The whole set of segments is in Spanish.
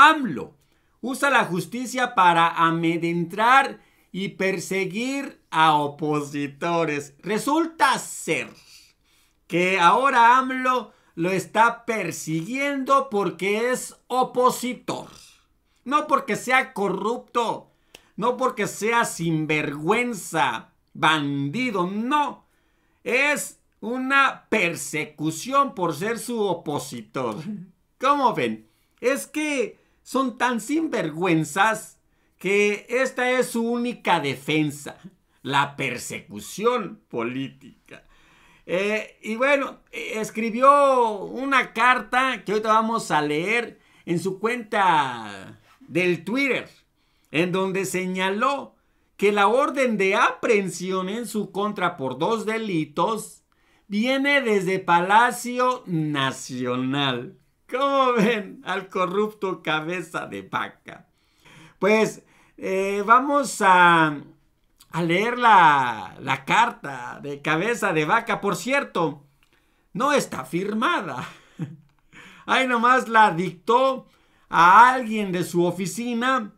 AMLO usa la justicia para amedrentar y perseguir a opositores. Resulta ser que ahora AMLO lo está persiguiendo porque es opositor. No porque sea corrupto, no porque sea sinvergüenza, bandido, no. Es una persecución por ser su opositor. ¿Cómo ven? Es que son tan sinvergüenzas que esta es su única defensa, la persecución política. Eh, y bueno, escribió una carta que ahorita vamos a leer en su cuenta del Twitter, en donde señaló que la orden de aprehensión en su contra por dos delitos viene desde Palacio Nacional. ¿Cómo ven al corrupto cabeza de vaca? Pues eh, vamos a, leer la, la carta de cabeza de vaca. Por cierto, no está firmada. Ahí nomás la dictó a alguien de su oficina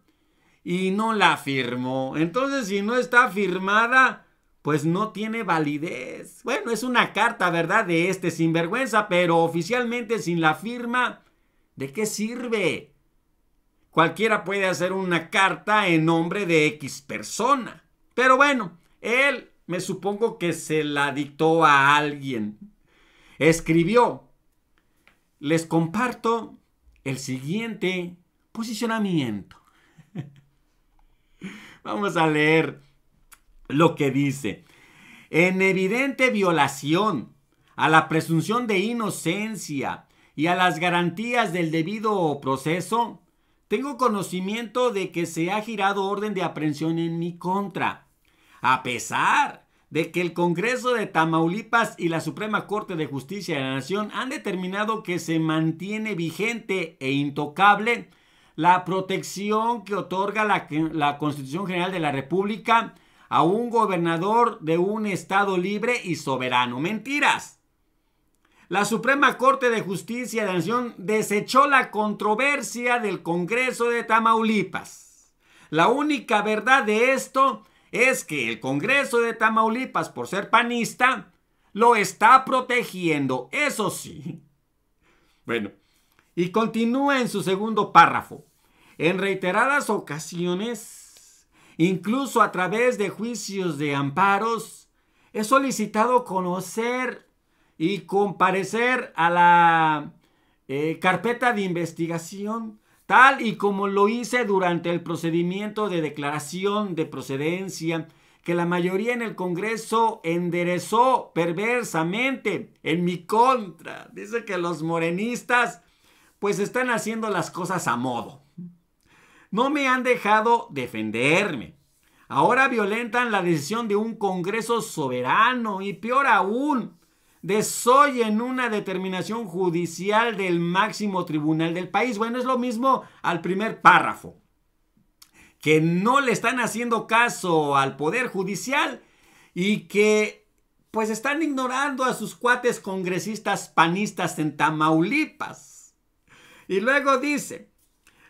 y no la firmó. Entonces, si no está firmada, pues no tiene validez. Bueno, es una carta, ¿verdad? De este sinvergüenza, pero oficialmente sin la firma, ¿de qué sirve? Cualquiera puede hacer una carta en nombre de X persona. Pero bueno, él me supongo que se la dictó a alguien. Escribió, les comparto el siguiente posicionamiento. Vamos a leer lo que dice. En evidente violación a la presunción de inocencia y a las garantías del debido proceso, tengo conocimiento de que se ha girado orden de aprehensión en mi contra. A pesar de que el Congreso de Tamaulipas y la Suprema Corte de Justicia de la Nación han determinado que se mantiene vigente e intocable la protección que otorga la, Constitución General de la República a un gobernador de un Estado libre y soberano. Mentiras. La Suprema Corte de Justicia de la Nación desechó la controversia del Congreso de Tamaulipas. La única verdad de esto es que el Congreso de Tamaulipas, por ser panista, lo está protegiendo, eso sí. Bueno, y continúa en su segundo párrafo. En reiteradas ocasiones incluso a través de juicios de amparos, he solicitado conocer y comparecer a la eh, carpeta de investigación, tal y como lo hice durante el procedimiento de declaración de procedencia que la mayoría en el Congreso enderezó perversamente en mi contra. Dice que los morenistas pues están haciendo las cosas a modo. No me han dejado defenderme. Ahora violentan la decisión de un Congreso soberano y peor aún, desoyen una determinación judicial del máximo tribunal del país. Bueno, es lo mismo al primer párrafo, que no le están haciendo caso al Poder Judicial y que pues están ignorando a sus cuates congresistas panistas en Tamaulipas. Y luego dice,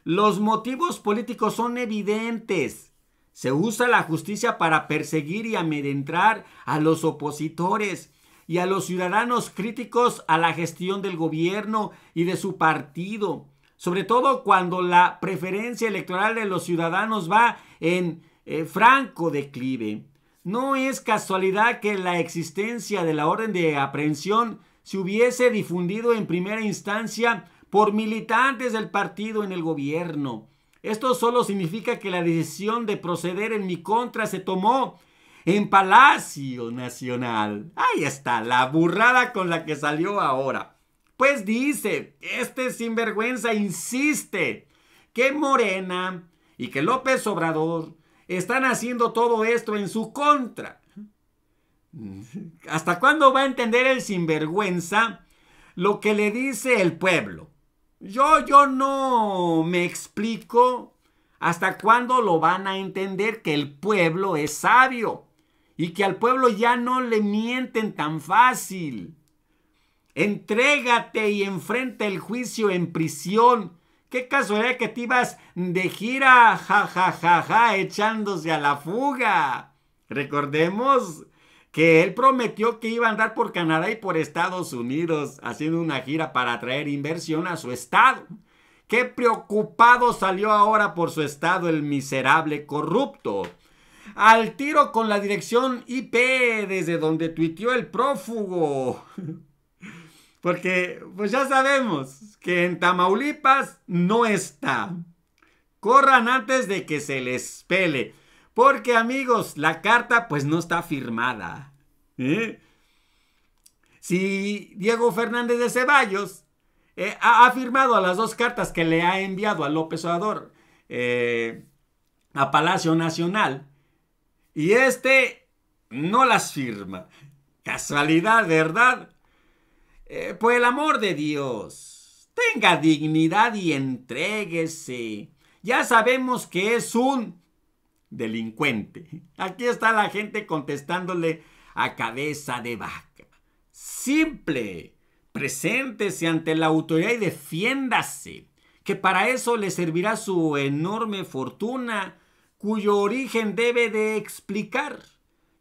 los motivos políticos son evidentes. Se usa la justicia para perseguir y amedrentar a los opositores y a los ciudadanos críticos a la gestión del gobierno y de su partido, sobre todo cuando la preferencia electoral de los ciudadanos va en eh, franco declive. No es casualidad que la existencia de la orden de aprehensión se hubiese difundido en primera instancia por militantes del partido en el gobierno. Esto solo significa que la decisión de proceder en mi contra se tomó en Palacio Nacional. Ahí está, la burrada con la que salió ahora. Pues dice, este sinvergüenza insiste que Morena y que López Obrador están haciendo todo esto en su contra. ¿Hasta cuándo va a entender el sinvergüenza lo que le dice el pueblo? Yo, yo no me explico hasta cuándo lo van a entender que el pueblo es sabio y que al pueblo ya no le mienten tan fácil. Entrégate y enfrenta el juicio en prisión. Qué casualidad que te ibas de gira, ja, ja, ja, ja, echándose a la fuga. Recordemos que él prometió que iba a andar por Canadá y por Estados Unidos haciendo una gira para atraer inversión a su estado. Qué preocupado salió ahora por su estado el miserable corrupto. Al tiro con la dirección IP desde donde tuiteó el prófugo. Porque pues ya sabemos que en Tamaulipas no está. Corran antes de que se les pele. Porque amigos, la carta pues no está firmada. ¿eh? Si Diego Fernández de Ceballos eh, ha, firmado a las dos cartas que le ha enviado a López Obrador eh, a Palacio Nacional y este no las firma. Casualidad, ¿verdad? Pues, el amor de Dios, tenga dignidad y entréguese. Ya sabemos que es un delincuente. Aquí está la gente contestándole a cabeza de vaca. Simple. Preséntese ante la autoridad y defiéndase, que para eso le servirá su enorme fortuna, cuyo origen debe de explicar.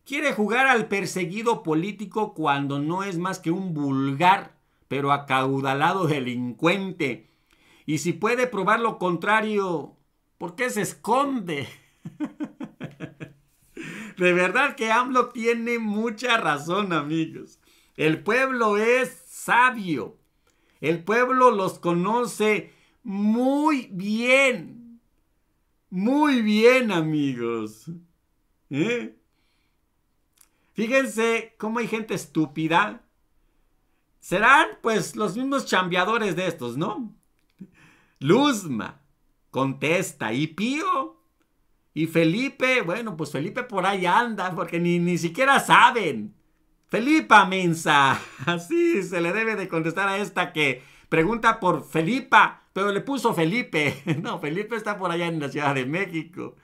Quiere jugar al perseguido político cuando no es más que un vulgar, pero acaudalado delincuente. Y si puede probar lo contrario, ¿por qué se esconde? De verdad que AMLO tiene mucha razón, amigos. El pueblo es sabio. El pueblo los conoce muy bien. Muy bien, amigos. ¿Eh? Fíjense cómo hay gente estúpida. Serán pues los mismos chambeadores de estos, ¿no? Luzma, contesta, y Pío, y Felipe, bueno, pues Felipe por ahí anda, porque ni, ni siquiera saben. Felipa Mensa, así se le debe de contestar a esta que pregunta por Felipa, pero le puso Felipe. No, Felipe está por allá en la Ciudad de México.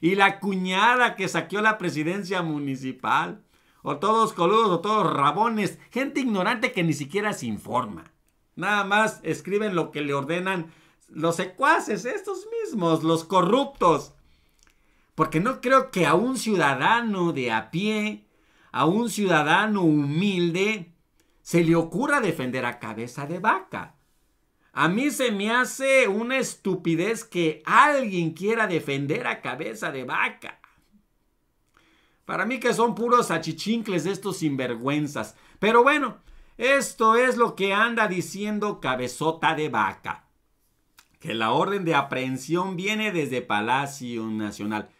Y la cuñada que saqueó la presidencia municipal. O todos coludos, o todos rabones. Gente ignorante que ni siquiera se informa. Nada más escriben lo que le ordenan los secuaces, estos mismos, los corruptos. Porque no creo que a un ciudadano de a pie, a un ciudadano humilde, se le ocurra defender a cabeza de vaca. A mí se me hace una estupidez que alguien quiera defender a cabeza de vaca. Para mí que son puros achichincles estos sinvergüenzas. Pero bueno, esto es lo que anda diciendo cabezota de vaca. Que la orden de aprehensión viene desde Palacio Nacional.